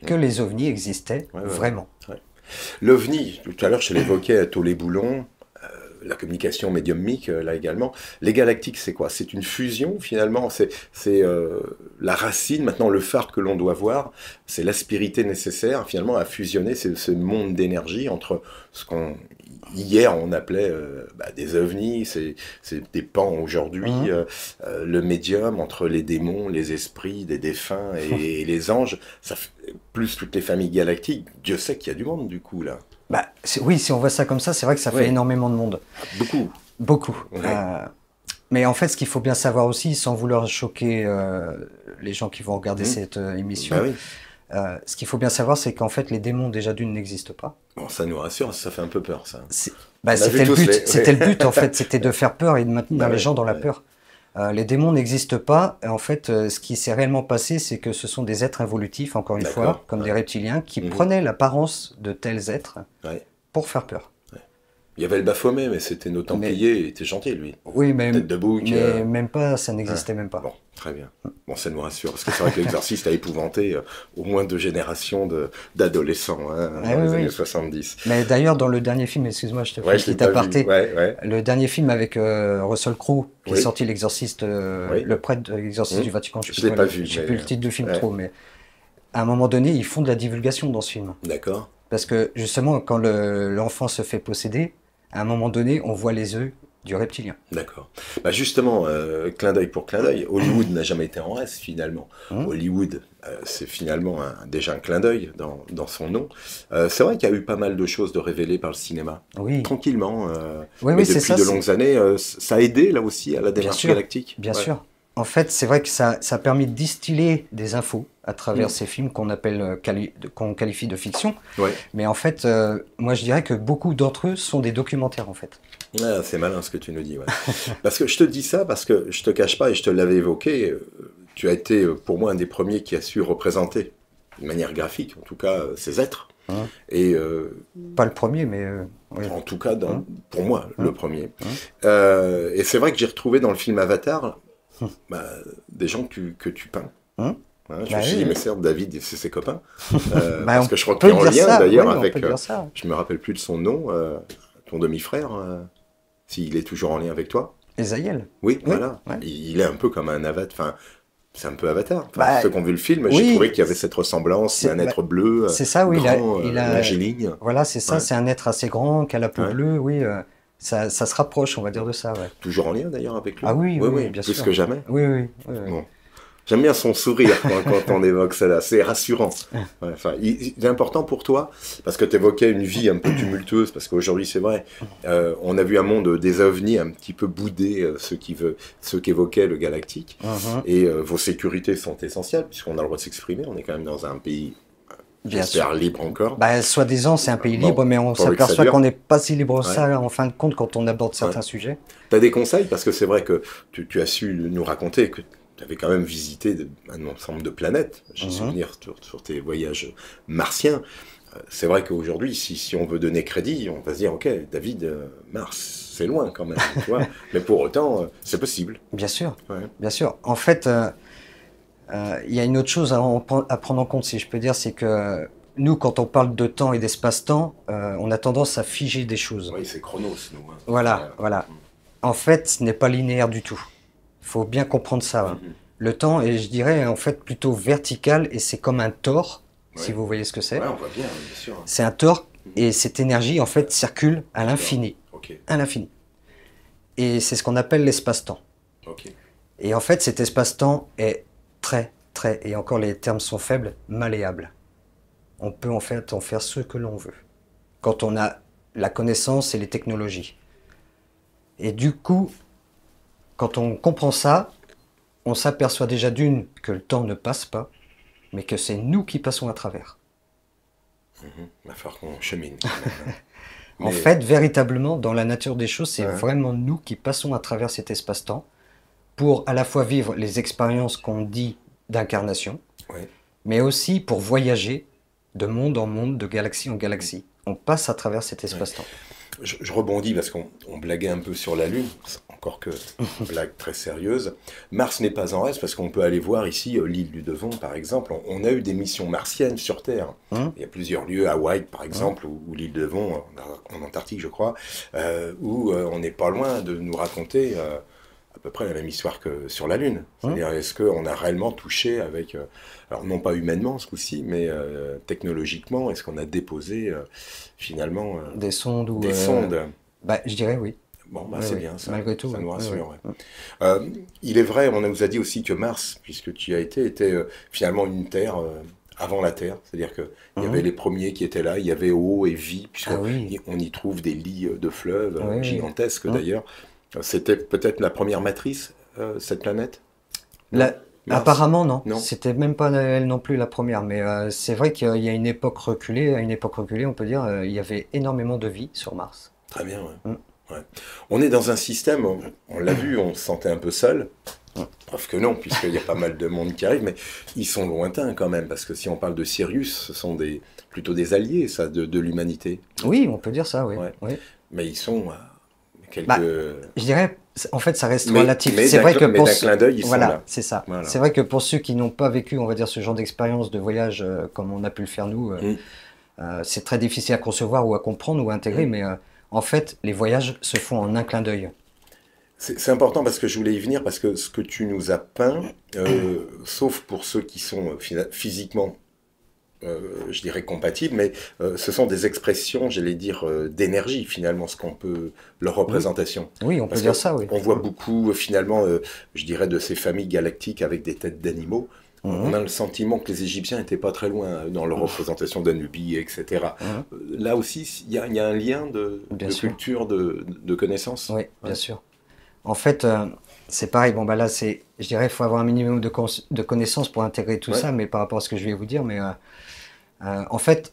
A: que les ovnis existaient vraiment.
B: L'ovni, tout à l'heure je l'évoquais à les boulons la communication médiumique euh, là également. Les galactiques, c'est quoi C'est une fusion finalement, c'est euh, la racine, maintenant le phare que l'on doit voir, c'est l'aspirité nécessaire finalement à fusionner ce, ce monde d'énergie entre ce qu'on hier on appelait euh, bah, des ovnis, c'est des pans aujourd'hui, mmh. le médium entre les démons, les esprits, des défunts et, les anges, plus toutes les familles galactiques, Dieu sait qu'il y a du monde du
A: coup là. Bah, oui, si on voit ça comme ça, c'est vrai que ça fait énormément de monde. Beaucoup. Beaucoup. Euh, mais en fait, ce qu'il faut bien savoir aussi, sans vouloir choquer euh, les gens qui vont regarder mmh. cette euh, émission, bah ce qu'il faut bien savoir, c'est qu'en fait, les démons déjà d'une n'existent pas. Bon, ça nous rassure, ça fait un peu peur, ça. Bah, c'était le but. C'était le but, en fait, c'était de faire peur et de maintenir les gens dans la peur. Euh, les démons n'existent pas. En fait, euh, ce qui s'est réellement passé, c'est que ce sont des êtres évolutifs, encore une fois, comme des reptiliens, qui mhm. prenaient l'apparence de tels êtres pour faire peur.
B: Il y avait le Baphomet, mais c'était nos Templiers, il était gentil, lui.
A: Oui, mais. Mais euh, même pas, ça n'existait même pas. Bon,
B: très bien. Bon, ça nous rassure, parce que c'est vrai que l'exorciste a épouvanté euh, au moins deux générations d'adolescents, de, hein, dans les années 70.
A: Mais d'ailleurs, dans le dernier film, excuse-moi, je te fais aparté. Le dernier film avec euh, Russell Crowe, qui est sorti l'exorciste, le prêtre de l'exorciste hum. du Vatican, je ne l'ai pas vu. Je plus le titre du film trop, mais à un moment donné, ils font de la divulgation dans ce film. D'accord. Parce que justement, quand l'enfant se fait posséder, à un moment donné, on voit les œufs du reptilien.
B: D'accord. Bah, justement, euh, clin d'œil pour clin d'œil, Hollywood n'a jamais été en reste finalement. Hein Hollywood, euh, c'est finalement déjà un clin d'œil dans, son nom. Euh, c'est vrai qu'il y a eu pas mal de choses de révélées par le cinéma. Oui. Tranquillement. mais depuis de longues années, ça a aidé là aussi à la démarche galactique. Bien sûr
A: en fait, c'est vrai que ça, ça a permis de distiller des infos à travers mm. ces films qu'on appelle euh, qu'on qualifie de fiction. Mais en fait, euh, moi je dirais que beaucoup d'entre eux sont des documentaires en fait.
B: Ah, c'est malin ce que tu nous dis. parce que je te dis ça parce que je te cache pas et je te l'avais évoqué. Euh, tu as été pour moi un des premiers qui a su représenter, de manière graphique en tout cas, ces êtres. Hein. Et
A: pas le premier, mais
B: en tout cas hein. pour moi le hein. premier. et c'est vrai que j'ai retrouvé dans le film Avatar Bah, des gens que, tu peins. Hein hein, je bah me suis dit, mais certes, David, c'est ses copains. Euh, bah, parce que je crois qu'il est en lien d'ailleurs avec. Euh, je me rappelle plus de son nom, euh, ton demi-frère, s'il est toujours en lien avec toi.
A: Esaïel. Oui, voilà.
B: Il, est un peu comme un avatar. c'est un peu avatar. Bah, ceux qui ont vu le film, j'ai trouvé qu'il y avait cette ressemblance, un être bleu. C'est ça, oui. il a,
A: voilà, c'est ça, c'est un être assez grand, qu'elle a la peau bleue, oui ça, ça, se rapproche, on va dire, de ça. Ouais. Toujours en lien
B: d'ailleurs avec lui. Ah oui, oui, oui, plus que jamais. Oui, oui. J'aime bien son sourire quand, on évoque cela, c'est rassurant. enfin, il, est important pour toi, parce que tu évoquais une vie un peu tumultueuse, parce qu'aujourd'hui c'est vrai, euh, on a vu un monde des ovnis un petit peu boudé, euh, Ceux ce qui veut, ce qu'évoquait le galactique, uh-huh. et euh, vos sécurités sont essentielles, puisqu'on a le droit de s'exprimer, on est quand même dans un pays J'espère libre encore. Bah,
A: soi-disant, c'est un pays libre, mais on s'aperçoit qu'on n'est pas si libre ça, en fin de compte, quand on aborde certains sujets.
B: Tu as des conseils Parce que c'est vrai que tu, as su nous raconter que tu avais quand même visité un ensemble de planètes. J'ai mhm. souvenir sur, tes voyages martiens. Euh, c'est vrai qu'aujourd'hui, si, si, on veut donner crédit, on va se dire, OK, David, euh, Mars, c'est loin quand même, tu vois. Mais pour autant, euh, c'est possible.
A: Bien sûr, bien sûr. En fait, euh, il y a une autre chose à, prendre en compte, si je peux dire, c'est que nous, quand on parle de temps et d'espace-temps, euh, on a tendance à figer des choses. Oui, c'est chronos, nous. Hein. Voilà, euh, voilà. Mm. En fait, ce n'est pas linéaire du tout. Il faut bien comprendre ça. Hein. Mm-hmm. Le temps est, je dirais, en fait, plutôt vertical et c'est comme un tort, si vous voyez ce que c'est. Oui, on voit bien,
B: bien sûr. Hein. C'est
A: un tort mm-hmm. et cette énergie, en fait, circule à l'infini. Ok. À l'infini. Et c'est ce qu'on appelle l'espace-temps. Ok. Et en fait, cet espace-temps est très, très, et encore les termes sont faibles, malléables. On peut en fait en faire ce que l'on veut, quand on a la connaissance et les technologies. Et du coup, quand on comprend ça, on s'aperçoit déjà d'une que le temps ne passe pas, mais que c'est nous qui passons à travers. Mhm, il va falloir qu'on chemine. En fait, véritablement, dans la nature des choses, c'est vraiment nous qui passons à travers cet espace-temps pour à la fois vivre les expériences qu'on dit d'incarnation, mais aussi pour voyager de monde en monde, de galaxie en galaxie. On passe à travers cet espace-temps.
B: Je, rebondis parce qu'on blaguait un peu sur la Lune, encore que blague très sérieuse. Mars n'est pas en reste parce qu'on peut aller voir ici euh, l'île du Devon, par exemple. On, a eu des missions martiennes sur Terre. Hein Il y a plusieurs lieux, Hawaï, par hein exemple, ou, l'île de Devon, en Antarctique, je crois, euh, où euh, on n'est pas loin de nous raconter peu près la même histoire que sur la Lune. C'est-à-dire, est-ce qu'on a réellement touché avec, euh, alors non pas humainement ce coup-ci, mais euh, technologiquement, est-ce qu'on a déposé euh, finalement
A: des sondes des sondes bah, je dirais oui. Bon, bah, c'est bien, ça, Malgré tout, ça nous rassure.
B: il est vrai, on nous a dit aussi que Mars, puisque tu y as été, était finalement une Terre avant la Terre. C'est-à-dire qu'il y avait mhm. les premiers qui étaient là, il y avait eau et vie, puisqu'on ah y, trouve des lits de fleuves ah gigantesques ah. d'ailleurs. C'était peut-être la première matrice, euh, cette planète
A: Apparemment, non. non. C'était même pas elle non plus la première. Mais euh, c'est vrai qu'il y a une époque reculée. À une époque reculée, on peut dire, euh, il y avait énormément de vie sur Mars. Très bien, mm.
B: On est dans un système, on, l'a vu, on se sentait un peu seul. Mm. Sauf que non, puisqu'il y a pas mal de monde qui arrive, mais ils sont lointains quand même, parce que si on parle de Sirius, ce sont des, plutôt des alliés, ça, de, l'humanité.
A: Oui, on peut dire ça, oui. Mais ils sont bah, je dirais, en fait, ça reste relatif. C'est vrai que pour voilà, c'est ça. C'est vrai que pour ceux qui n'ont pas vécu, on va dire, ce genre d'expérience de voyage euh, comme on a pu le faire nous, euh, mm. euh, c'est très difficile à concevoir ou à comprendre ou à intégrer. Mm. Mais en fait, les voyages se font en un clin d'œil.
B: C'est important parce que je voulais y venir parce que ce que tu nous as peint, sauf pour ceux qui sont physiquement euh, je dirais compatibles, mais euh, ce sont des expressions, j'allais dire, euh, d'énergie finalement, ce qu'on peut leur représentation. Oui, on peut dire ça. Oui. On voit beaucoup finalement, je dirais, de ces familles galactiques avec des têtes d'animaux. Mhm. On a le sentiment que les Égyptiens n'étaient pas très loin dans leur mhm. représentation d'Anubis, etc. Mhm. Là aussi, il y, a un lien de, culture, de, connaissance. Oui, bien sûr.
A: En fait, c'est pareil, bon, bah là, c'est, je dirais, il faut avoir un minimum de, de connaissances pour intégrer tout ça, mais par rapport à ce que je vais vous dire, mais euh, euh, en fait,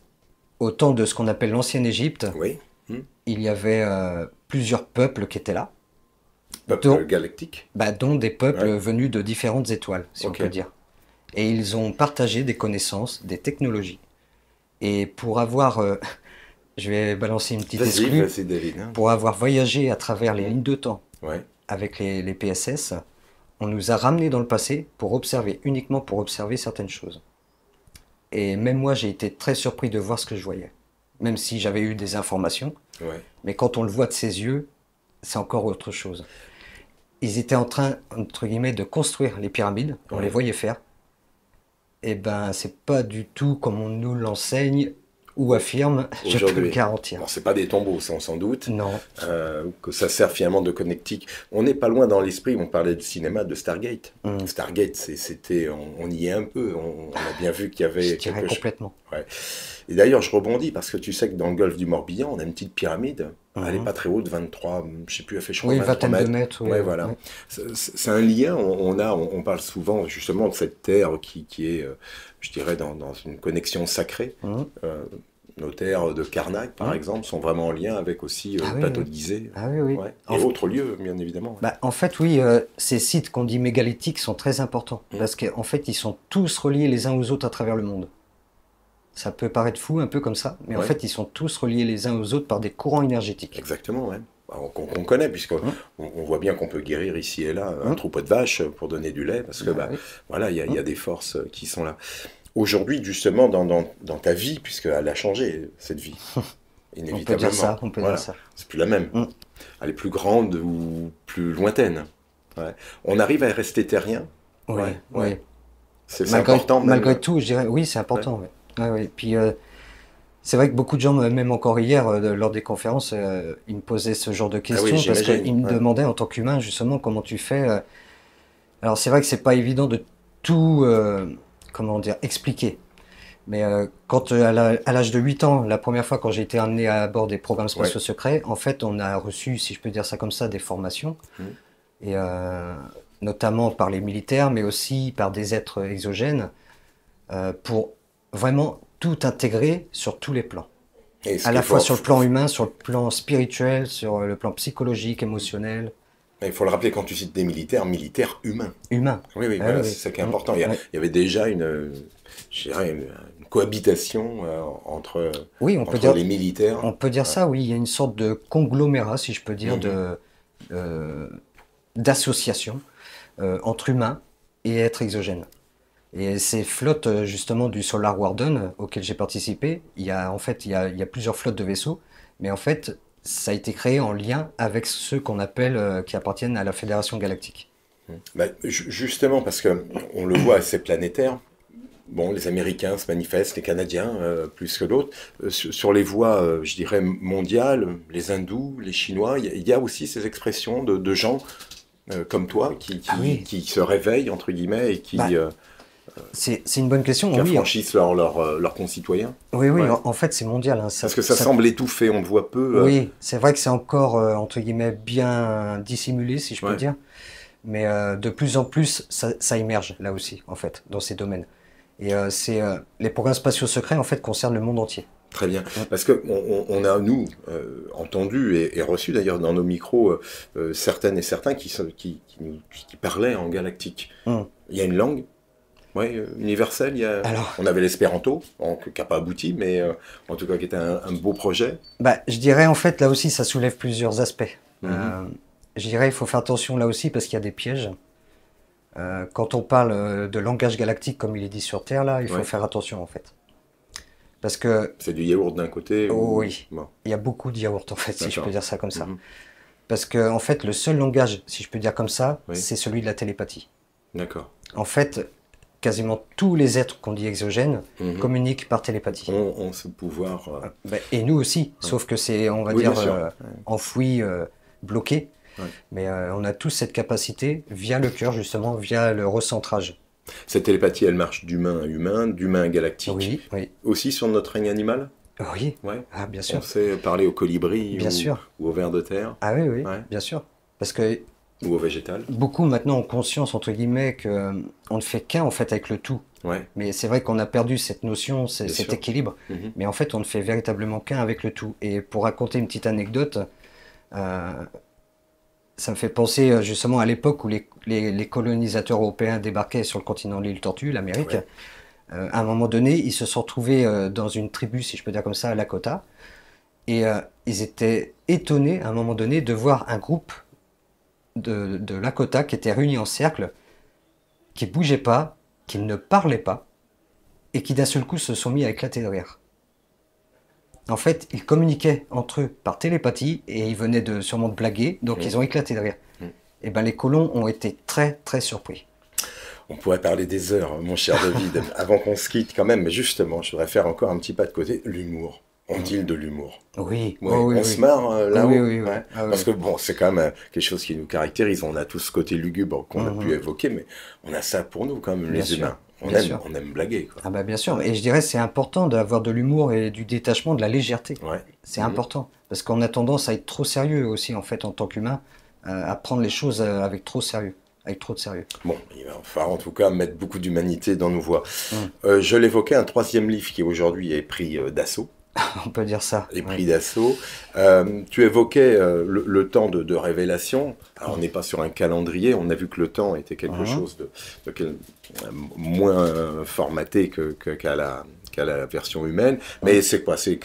A: au temps de ce qu'on appelle l'ancienne Égypte, oui. Hmm. il y avait euh, plusieurs peuples qui étaient là. Peuples galactiques bah, Dont des peuples venus de différentes étoiles, si on peut dire. Et ils ont partagé des connaissances, des technologies. Et pour avoir. je vais balancer une petite exclue.
B: Hein.
A: Pour avoir voyagé à travers les lignes de temps, ouais avec les, PSS, on nous a ramenés dans le passé pour observer, uniquement pour observer certaines choses. Et même moi, j'ai été très surpris de voir ce que je voyais. Même si j'avais eu des informations. Mais quand on le voit de ses yeux, c'est encore autre chose. Ils étaient en train, entre guillemets, de construire les pyramides. On les voyait faire. Et eh ben, c'est pas du tout comme on nous l'enseigne ou affirme, je peux le
B: garantir. Ce pas des tombeaux, ça on s'en doute. Non. Euh, que ça sert finalement de connectique. On n'est pas loin dans l'esprit, on parlait de cinéma, de Stargate. Mm. Stargate, c'était, on, y est un peu, on, a bien vu qu'il y avait... Je quelque complètement. Et d'ailleurs, je rebondis, parce que tu sais que dans le golfe du Morbihan, on a une petite pyramide. Elle n'est mm-hmm. pas très haute, 23, je sais plus, elle fait je oui, mètres. de voilà. C'est un lien, on, a, on, parle souvent justement de cette terre qui, est, euh, je dirais, dans, une connexion sacrée. Mm. Euh, notaires de Carnac, par exemple, sont vraiment en lien avec aussi le Plateau de
A: et
B: autres bien évidemment.
A: Bah, en fait, oui, euh, ces sites qu'on dit mégalithiques sont très importants mm. parce qu'en fait, ils sont tous reliés les uns aux autres à travers le monde. Ça peut paraître fou, un peu comme ça, mais en fait, ils sont tous reliés les uns aux autres par des courants énergétiques. Exactement, oui.
B: Bah, qu'on connaît, puisqu'on mm. on voit bien qu'on peut guérir ici et là un mm. troupeau de vaches pour donner du lait, parce que bah, bah voilà, il y, a des forces qui sont là aujourd'hui, justement, dans, dans, ta vie, puisqu'elle a changé, cette vie. Inévitablement. on peut dire ça, on peut dire ça. C'est plus la même. Mm. Elle est plus grande ou plus lointaine. On arrive à rester terrien. Oui, ouais. C'est important. Malgré euh,
A: tout, je dirais, oui, c'est important. Ouais. Puis, euh, c'est vrai que beaucoup de gens, euh, même encore hier, lors des conférences, ils me posaient ce genre de ah questions parce qu'ils me demandaient en tant qu'humain, justement, comment tu fais. Alors, c'est vrai que c'est pas évident de tout comment dire, expliquer. Mais euh, quand euh, à l'âge de 8 ans, la première fois quand j'ai été amené à bord des programmes spatiaux secrets, en fait, on a reçu, si je peux dire ça comme ça, des formations, mmh. et euh, notamment par les militaires, mais aussi par des êtres exogènes, pour vraiment tout intégrer sur tous les plans. À la fois sur le plan humain, sur le plan spirituel, sur le plan psychologique, émotionnel il faut
B: le rappeler, quand tu cites des militaires, militaires humains.
A: Humains. Oui, oui, ah c'est ça qui est important. Ah
B: il y, avait déjà une, une, cohabitation euh, entre, les militaires.
A: On peut dire ça, oui. Il y a une sorte de conglomérat, si je peux dire, mhm. de euh, d'association euh, entre humains et êtres exogènes. Et ces flottes, justement, du Solar Warden, auxquelles j'ai participé, il y a, en fait, il y a plusieurs flottes de vaisseaux, mais en fait, ça a été créé en lien avec ceux qu'on appelle, euh, qui appartiennent à la Fédération Galactique.
B: Hmm. Bah, justement, parce qu'on le voit, ces planétaire. Bon, les Américains se manifestent, les Canadiens euh, plus que d'autres. Euh, sur, les voies, je dirais, mondiales, les Hindous, les Chinois, il y, a aussi ces expressions de, gens comme toi qui, ah qui, se réveillent, entre guillemets, et qui... Bah, c'est une bonne question. Qui oui, euh, leurs concitoyens.
A: Oui, oui, en, fait, c'est mondial. Hein, Parce que ça, semble
B: étouffé, on voit peu. Euh. Oui,
A: c'est vrai que c'est encore, euh, entre guillemets, bien dissimulé, si je peux dire. Mais de plus en plus, ça, émerge, là aussi, en fait, dans ces domaines. Et c'est les programmes spatiaux secrets, en fait, concernent le monde entier. Très bien. Parce que on,
B: a, nous, entendu et, reçu d'ailleurs dans nos micros certaines et certains qui, qui, qui, parlaient en galactique. Hum. Il y a une langue oui, euh, Universel, on avait l'espéranto, qui n'a pas abouti, mais euh, en tout cas qui était un, beau projet.
A: Bah, je dirais en fait, là aussi, ça soulève plusieurs aspects. Mhm. Euh, je dirais, il faut faire attention là aussi parce qu'il y a des pièges. quand on parle de langage galactique, comme il est dit sur Terre, là, il faut faire attention en fait. Parce que... C'est du yaourt d'un côté oh Oui, il y a beaucoup de yaourt en fait, si je peux dire ça comme ça. Mhm. Parce que en fait, le seul langage, si je peux dire comme ça, c'est celui de la télépathie. D'accord. En fait, quasiment tous les êtres qu'on dit exogènes mhm. communiquent par télépathie. on ce pouvoir. Euh, ah, bah, et nous aussi, sauf que c'est, on va dire, euh, enfoui, euh, bloqué. Mais on a tous cette capacité via le cœur, justement, via le recentrage.
B: Cette télépathie, elle marche d'humain à humain, d'humain à galactique. Oui, Aussi sur notre règne animal
A: Oui. Ouais. Ah, bien sûr. On
B: sait parler au colibri bien ou, sûr. ou au ver de terre. Ah oui, oui, bien sûr. Parce que ou
A: au végétal Beaucoup maintenant ont conscience, entre guillemets, qu'on euh, ne fait qu'un en fait avec le tout. Mais c'est vrai qu'on a perdu cette notion, cet équilibre. Mhm. Mais en fait, on ne fait véritablement qu'un avec le tout. Et pour raconter une petite anecdote, euh, ça me fait penser euh, justement à l'époque où les, colonisateurs européens débarquaient sur le continent de l'île Tortue, l'Amérique. à un moment donné, ils se sont retrouvés dans une tribu, si je peux dire comme ça, à Lakota. Et ils étaient étonnés à un moment donné de voir un groupe de, Lakota qui étaient réunis en cercle, qui bougeaient pas, qui ne parlaient pas, et qui d'un seul coup se sont mis à éclater de rire. En fait, ils communiquaient entre eux par télépathie et ils venaient de, sûrement de blaguer, donc ils ont éclaté de rire. Mm. Et eh ben les colons ont été très très surpris.
B: On pourrait parler des heures, mon cher David, avant qu'on se quitte quand même, mais justement, je voudrais faire encore un petit pas de côté, l'humour ont-ils de l'humour
A: oh, oui. on se marre euh, là-haut. Ah, Parce que
B: bon, c'est quand même quelque chose qui nous caractérise. On
A: a tous ce côté lugubre qu'on a mhm. pu
B: évoquer, mais on a ça pour nous, comme les humains. On aime, on aime,
A: blaguer. Ah bah bien sûr. Et je dirais c'est important d'avoir de l'humour et du détachement, de la légèreté. Ouais. C'est important. Mhm. Parce qu'on a tendance à être trop sérieux aussi, en fait, en tant qu'humain, euh, à prendre les choses euh, avec trop sérieux avec trop de sérieux.
B: Bon, il va falloir en tout cas mettre beaucoup d'humanité dans nos voix. Mmh. je l'évoquais, un troisième livre qui aujourd'hui est pris d'assaut, On peut dire ça. Les prix d'assaut. Euh, tu évoquais euh, le, temps de, révélation. on n'est pas sur un calendrier. On a vu que le temps était quelque uh-huh. chose de, moins formaté qu'à la, version humaine. Mais c'est quoi C'est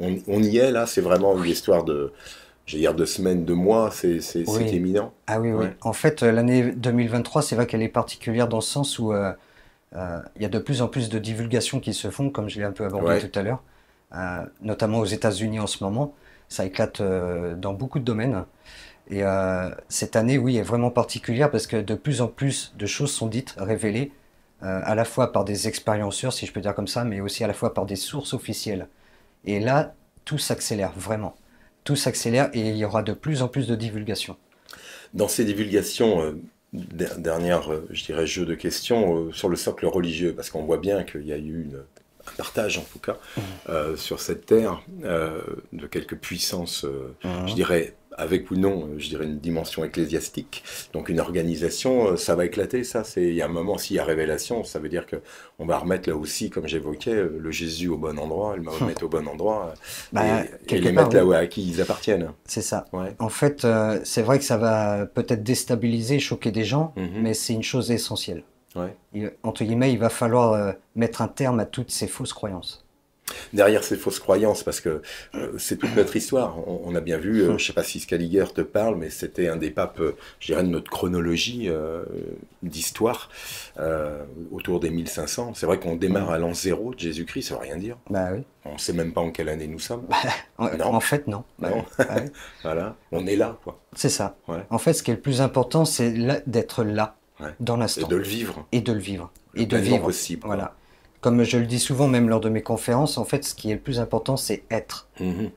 B: on, on, y est là. C'est vraiment une histoire de, j'ai dire de semaines, de mois, c'est éminent. Ah oui, oui.
A: En fait, euh, l'année 2023, c'est vrai qu'elle est particulière dans le sens où il y a de plus en plus de divulgations qui se font, comme je l'ai un peu abordé tout à l'heure. Euh, notamment aux États-Unis en ce moment. Ça éclate euh, dans beaucoup de domaines. Et euh, cette année, oui, est vraiment particulière parce que de plus en plus de choses sont dites, révélées, à la fois par des expérienceurs, si je peux dire comme ça, mais aussi à la fois par des sources officielles. Et là, tout s'accélère, vraiment. Tout s'accélère et il y aura de plus en plus de divulgations.
B: Dans ces divulgations, dernière, je dirais, jeu de questions sur le socle religieux, parce qu'on voit bien qu'il y a eu une, un partage en tout cas euh, sur cette terre euh, de quelques puissances, euh, mhm. je dirais avec ou non, je dirais une dimension ecclésiastique. Donc une organisation, ça va éclater. Ça, c'est il y a un moment s'il y a révélation, ça veut dire que on va remettre là aussi, comme j'évoquais, le Jésus au bon endroit, le remettre au bon endroit, bah, et, les mettre là où, à qui ils appartiennent.
A: C'est ça. En fait, c'est vrai que ça va peut-être déstabiliser, choquer des gens, mhm. mais c'est une chose essentielle entre guillemets, il va falloir euh, mettre un terme à toutes ces fausses croyances
B: derrière ces fausses croyances, parce que euh, c'est toute notre histoire. On, a bien vu, euh, hmm. je ne sais pas si Scaliger te parle, mais c'était un des papes, je dirais, de notre chronologie d'histoire, autour des 1500. C'est vrai qu'on démarre à l'an zéro de Jésus-Christ, ça ne veut rien dire. Bah on ne sait même pas en quelle année nous sommes. Bah,
A: en, fait, non.
B: voilà, on est là, quoi.
A: C'est ça. En fait, ce qui est le plus important, c'est d'être là dans l'instant. Et de le vivre. Et de le vivre. et de vivre. possible. Voilà. Comme je le dis souvent, même lors de mes conférences, en fait, ce qui est le plus important, c'est être. Mhm.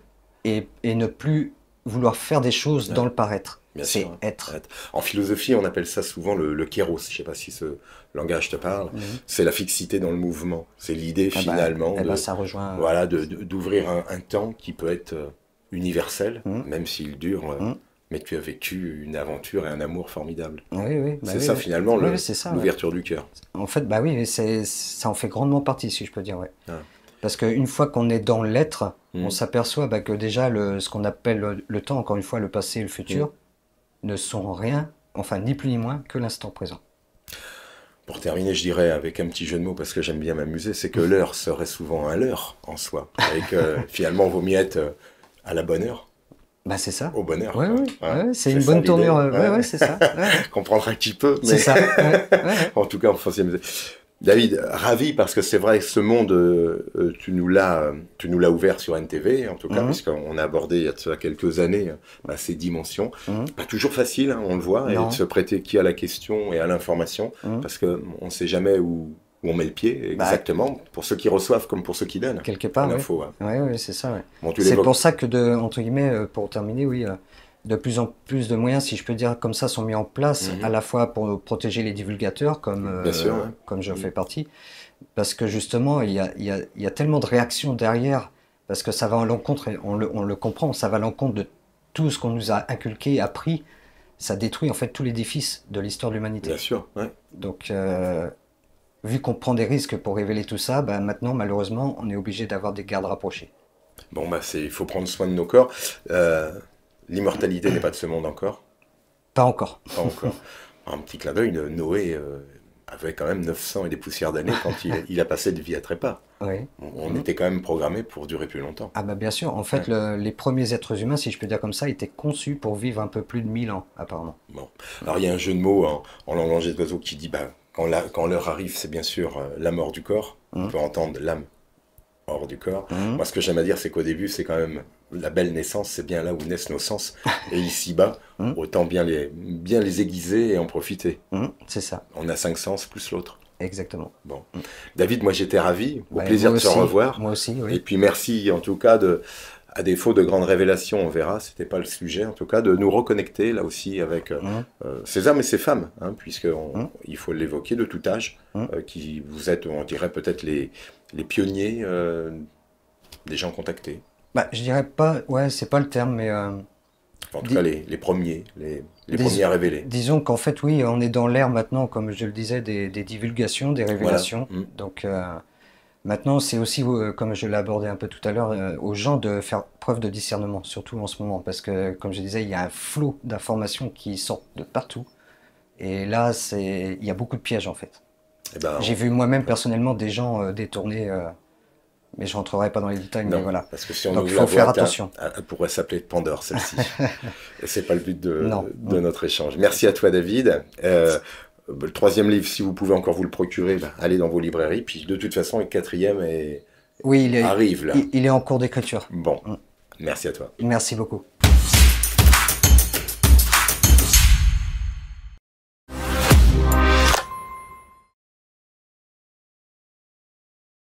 A: et, ne plus vouloir faire des choses dans le paraître. C'est être. En
B: philosophie, on appelle ça souvent le, kéros. Je ne sais pas si ce langage te parle. Mhm. C'est la fixité dans le mouvement. C'est l'idée eh ben, finalement. Eh ben, de, ça rejoint. Euh, voilà, d'ouvrir un, temps qui peut être euh, universel, mhm. même s'il dure. Euh, mais tu as vécu une aventure et un amour
A: formidable. Ah oui, oui. c'est bah ça finalement l'ouverture du cœur. En fait, bah oui, ça en fait grandement partie, si je peux dire, ah. Parce qu'une fois qu'on est dans l'être, hmm. on s'aperçoit bah, que déjà ce qu'on appelle le, temps, encore une fois, le passé et le futur, hmm. ne sont rien, enfin ni plus ni moins que l'instant présent.
B: Pour terminer, je dirais avec un petit jeu de mots, parce que j'aime bien m'amuser, c'est que l'heure serait souvent à l'heure en soi, et que finalement on vaut mieux être euh, à la bonne heure bah, c'est ça. Au bonheur. c'est une bonne tournure. Ouais, ouais, c'est ça. Comprendra un petit peu C'est ça. en tout cas, en français. David, ravi parce que c'est vrai que ce monde, euh, euh, tu nous l'as, ouvert sur NTV en tout cas, mhm. puisqu'on a abordé il y a quelques années hein, bah, ces dimensions. Mhm. Pas toujours facile, hein, on le voit, de se prêter qui à la question et à l'information, mhm. parce qu'on ne sait jamais où où on met le pied, bah, exactement, pour ceux qui reçoivent comme pour ceux qui donnent. Quelque part, oui.
A: c'est ça. c'est pour ça que, de, entre guillemets, euh, pour terminer, oui, euh, de plus en plus de moyens, si je peux dire comme ça, sont mis en place, mhm. à la fois pour protéger les divulgateurs, comme, euh, comme je mhm. fais partie, parce que justement, il y a, tellement de réactions derrière, parce que ça va à l'encontre, on le, on le comprend, ça va à l'encontre de tout ce qu'on nous a inculqué, appris, ça détruit en fait tout l'édifice de l'histoire de l'humanité. Bien sûr, oui. Donc vu qu'on prend des risques pour révéler tout ça, ben, maintenant, malheureusement, on est obligé d'avoir des gardes rapprochés. Bon, bah il faut prendre
B: soin de nos corps. Euh, l'immortalité n'est pas de ce monde encore
A: Pas encore. Pas encore.
B: Un petit clin d'œil, euh, Noé euh, avait quand même 900 et des poussières d'années quand il, a passé de vie à trépas. On, était quand même programmé pour durer plus longtemps.
A: Ah bah bien sûr, en fait, les premiers êtres humains, si je peux dire comme ça, étaient conçus pour vivre un peu plus de 1000 ans, apparemment. Bon. Alors
B: il y a un jeu de mots hein, en, en langage des oiseaux qui dit bah, quand, l'heure arrive, c'est bien sûr euh, la mort du corps. On mmh. peut entendre l'âme hors du corps. Mmh. Moi, ce que j'aime à dire, c'est qu'au début, c'est quand même la belle naissance, c'est bien là où naissent nos sens. et ici-bas, mmh. autant bien les, bien les aiguiser et en profiter. C'est ça. On a cinq sens plus l'autre. Exactement. Bon. David, moi j'étais ravi. Au ben, plaisir de te revoir. Moi aussi, oui. Et puis merci en tout cas de, à défaut de grandes révélations, on verra, c'était pas le sujet en tout cas, de nous reconnecter là aussi avec euh, hein. euh, ces hommes et ces femmes, hein, puisqu'il hein. il faut l'évoquer de tout âge, hein. euh, qui vous êtes, on dirait peut-être les, pionniers des gens contactés.
A: Bah, je dirais pas, ouais, c'est pas le terme, mais. en tout cas,
B: les, premiers, les, les premiers à révéler. Disons
A: qu'en fait, oui, on est dans l'ère maintenant, comme je le disais, des, divulgations, des révélations. Mm. Donc. Maintenant, c'est aussi, euh, comme je l'ai abordé un peu tout à l'heure, euh, aux gens de faire preuve de discernement, surtout en ce moment, parce que, comme je disais, il y a un flot d'informations qui sortent de partout. Et là, il y a beaucoup de pièges, en fait. Eh ben, J'ai vu moi-même personnellement des gens euh, détourner, mais je ne rentrerai pas dans les détails. mais voilà. Parce que si on Donc, faut faire attention.
B: elle pourrait s'appeler Pandore celle-ci. Et c'est pas le but de, notre échange. Merci à toi, David. Euh, le troisième livre, si vous pouvez encore vous le procurer, bah, allez dans vos librairies. Puis de toute façon, le quatrième
A: oui, il arrive là. il est en cours d'écriture. Bon, mm. merci à toi. Merci beaucoup.